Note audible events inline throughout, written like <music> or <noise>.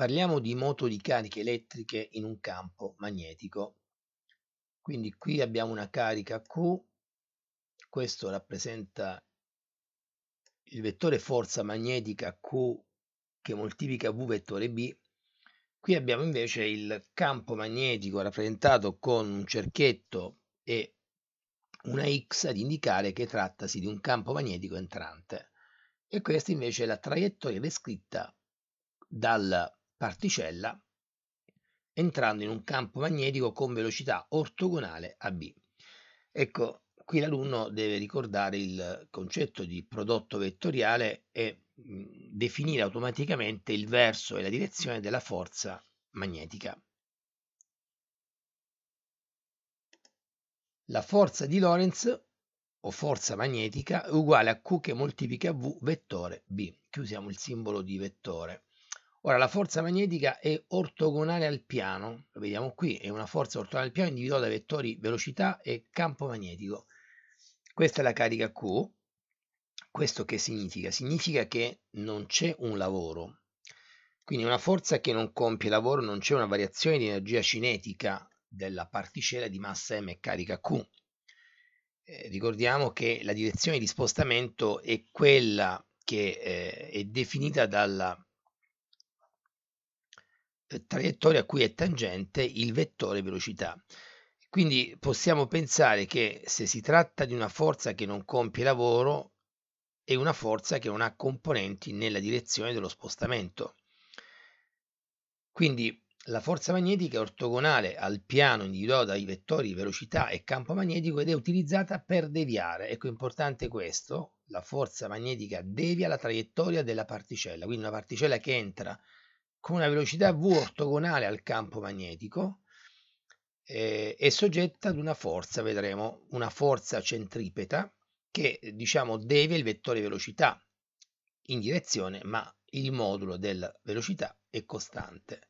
Parliamo di moto di cariche elettriche in un campo magnetico. Quindi qui abbiamo una carica Q, questo rappresenta il vettore forza magnetica Q che moltiplica V vettore B. Qui abbiamo invece il campo magnetico rappresentato con un cerchietto e una X ad indicare che trattasi di un campo magnetico entrante. E questa invece è la traiettoria descritta dal particella entrando in un campo magnetico con velocità ortogonale a B. Ecco, qui l'alunno deve ricordare il concetto di prodotto vettoriale e mm, definire automaticamente il verso e la direzione della forza magnetica. La forza di Lorentz o forza magnetica è uguale a Q che moltiplica V vettore B. Qui usiamo il simbolo di vettore. Ora, la forza magnetica è ortogonale al piano, lo vediamo qui, è una forza ortogonale al piano individuata dai vettori velocità e campo magnetico. Questa è la carica Q. Questo che significa? Significa che non c'è un lavoro. Quindi una forza che non compie lavoro, non c'è una variazione di energia cinetica della particella di massa m carica Q. Eh, ricordiamo che la direzione di spostamento è quella che eh, è definita dalla traiettoria a cui è tangente il vettore velocità. Quindi possiamo pensare che se si tratta di una forza che non compie lavoro, è una forza che non ha componenti nella direzione dello spostamento. Quindi la forza magnetica è ortogonale al piano individuato dai vettori velocità e campo magnetico ed è utilizzata per deviare. Ecco importante questo, la forza magnetica devia la traiettoria della particella, quindi una particella che entra con una velocità V ortogonale al campo magnetico eh, è soggetta ad una forza, vedremo, una forza centripeta che diciamo deve il vettore velocità in direzione, ma il modulo della velocità è costante.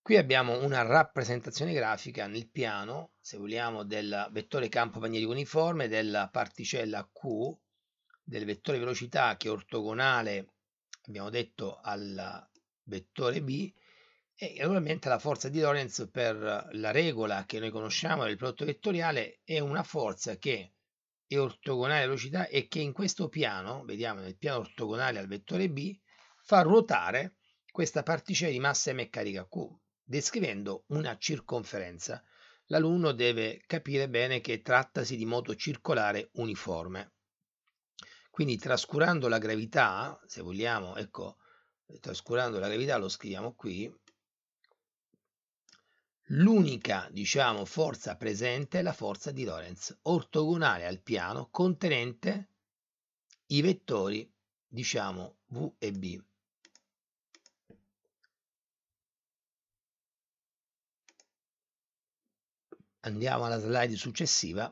Qui abbiamo una rappresentazione grafica nel piano, se vogliamo, del vettore campo magnetico uniforme della particella Q, del vettore velocità che è ortogonale abbiamo detto, al vettore b e naturalmente la forza di Lorentz per la regola che noi conosciamo del prodotto vettoriale è una forza che è ortogonale alla velocità e che in questo piano, vediamo nel piano ortogonale al vettore b, fa ruotare questa particella di massa m carica q, descrivendo una circonferenza. L'alunno deve capire bene che trattasi di moto circolare uniforme. Quindi trascurando la gravità, se vogliamo, ecco, trascurando la gravità lo scriviamo qui, l'unica, diciamo, forza presente è la forza di Lorentz, ortogonale al piano, contenente i vettori, diciamo, V e B. Andiamo alla slide successiva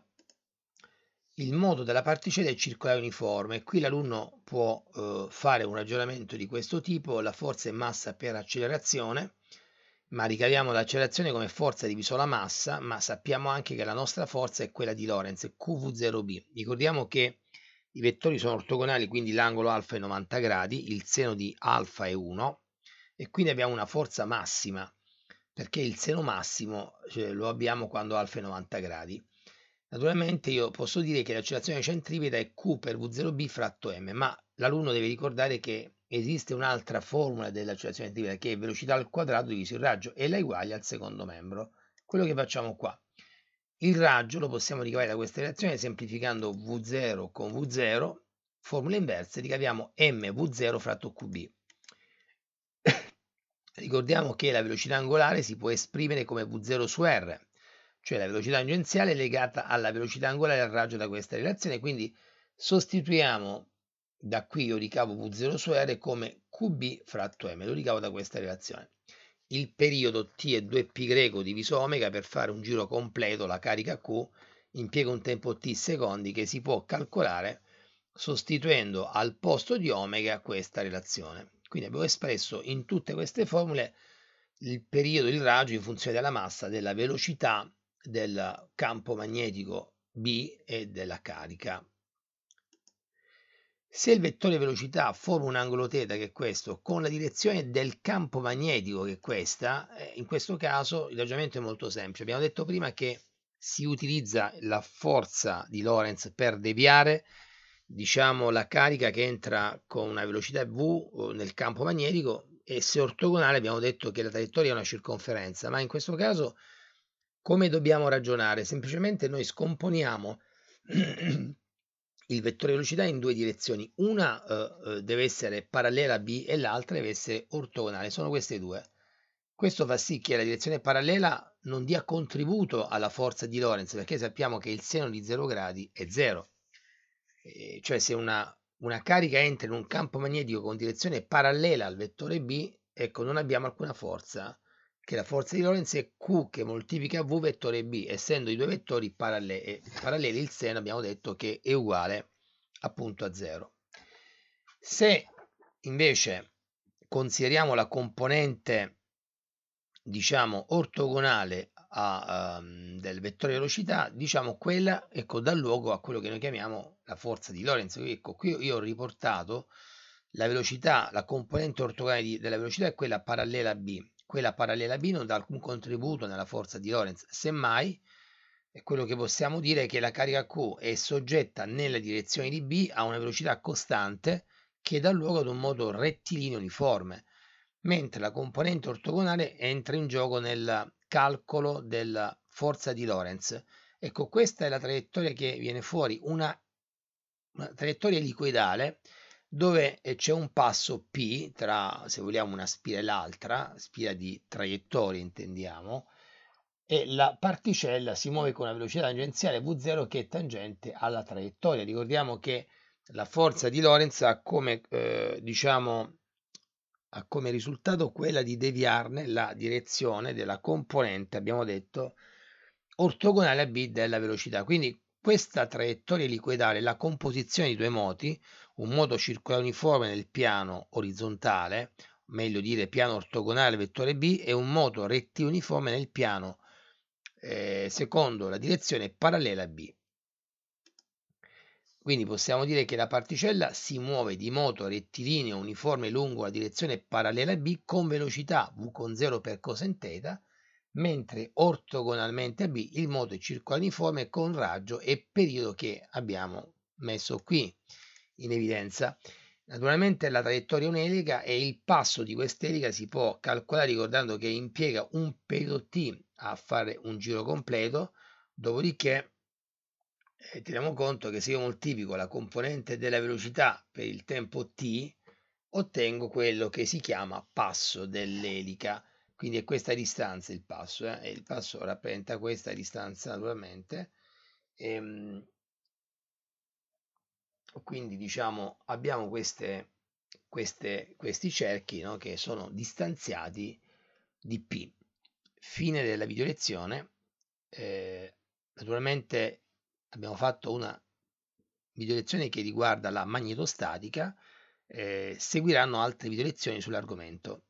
il modo della particella è circolare uniforme. Qui l'alunno può eh, fare un ragionamento di questo tipo, la forza è massa per accelerazione, ma ricaviamo l'accelerazione come forza diviso la massa, ma sappiamo anche che la nostra forza è quella di Lorentz, QV0B. Ricordiamo che i vettori sono ortogonali, quindi l'angolo alfa è 90 gradi, il seno di alfa è 1 e quindi abbiamo una forza massima, perché il seno massimo cioè, lo abbiamo quando alfa è 90 gradi. Naturalmente io posso dire che l'accelerazione centripeta è Q per V0b fratto m, ma l'alunno deve ricordare che esiste un'altra formula dell'accelerazione centripeta che è velocità al quadrato diviso il raggio e la uguale al secondo membro. Quello che facciamo qua. Il raggio lo possiamo ricavare da questa reazione semplificando V0 con V0, formula inversa, ricaviamo mv0 fratto qb. <coughs> Ricordiamo che la velocità angolare si può esprimere come V0 su R, cioè la velocità tangenziale legata alla velocità angolare al raggio da questa relazione, quindi sostituiamo da qui io ricavo V0 su R come QB fratto M, lo ricavo da questa relazione. Il periodo T è 2π diviso omega per fare un giro completo, la carica Q, impiega un tempo T secondi che si può calcolare sostituendo al posto di omega questa relazione. Quindi abbiamo espresso in tutte queste formule il periodo, di raggio in funzione della massa, della velocità del campo magnetico B e della carica. Se il vettore velocità forma un angolo teta che è questo, con la direzione del campo magnetico, che è questa, eh, in questo caso il ragionamento è molto semplice. Abbiamo detto prima che si utilizza la forza di Lorentz per deviare diciamo, la carica che entra con una velocità v nel campo magnetico e se ortogonale abbiamo detto che la traiettoria è una circonferenza, ma in questo caso come dobbiamo ragionare? Semplicemente noi scomponiamo <clears throat> il vettore velocità in due direzioni, una eh, eh, deve essere parallela a B e l'altra deve essere ortogonale, sono queste due. Questo fa sì che la direzione parallela non dia contributo alla forza di Lorentz, perché sappiamo che il seno di 0 gradi è 0. E cioè se una, una carica entra in un campo magnetico con direzione parallela al vettore B, ecco, non abbiamo alcuna forza che la forza di Lorentz è Q che moltiplica V vettore B, essendo i due vettori paralleli, eh, paralleli il seno abbiamo detto che è uguale appunto a 0. Se invece consideriamo la componente diciamo ortogonale a, um, del vettore velocità, diciamo quella ecco, dà luogo a quello che noi chiamiamo la forza di Lorentz. Ecco, qui io ho riportato la velocità, la componente ortogonale di, della velocità è quella parallela a B quella parallela B non dà alcun contributo nella forza di Lorentz, semmai quello che possiamo dire è che la carica Q è soggetta nella direzione di B a una velocità costante che dà luogo ad un moto rettilineo uniforme, mentre la componente ortogonale entra in gioco nel calcolo della forza di Lorentz. Ecco, questa è la traiettoria che viene fuori, una, una traiettoria elicoidale dove eh, c'è un passo P tra, se vogliamo, una spira e l'altra, spira di traiettoria intendiamo, e la particella si muove con una velocità tangenziale V0 che è tangente alla traiettoria. Ricordiamo che la forza di Lorentz ha come, eh, diciamo, ha come risultato quella di deviarne la direzione della componente, abbiamo detto, ortogonale a B della velocità. Quindi questa traiettoria liquidale, la composizione di due moti, un moto circolare uniforme nel piano orizzontale, meglio dire piano ortogonale vettore B, e un moto uniforme nel piano eh, secondo la direzione parallela B. Quindi possiamo dire che la particella si muove di moto rettilineo uniforme lungo la direzione parallela B con velocità V0 per cosenteta, mentre ortogonalmente a B il moto è circolare uniforme con raggio e periodo che abbiamo messo qui in evidenza. Naturalmente la traiettoria è un'elica e il passo di quest'elica si può calcolare ricordando che impiega un periodo t a fare un giro completo, dopodiché eh, teniamo conto che se io moltiplico la componente della velocità per il tempo t, ottengo quello che si chiama passo dell'elica, quindi è questa distanza il passo, eh? e il passo rappresenta questa distanza naturalmente, ehm, quindi diciamo abbiamo queste, queste, questi cerchi no, che sono distanziati di P. Fine della videolezione. Eh, naturalmente abbiamo fatto una videolezione che riguarda la magnetostatica. Eh, seguiranno altre videolezioni sull'argomento.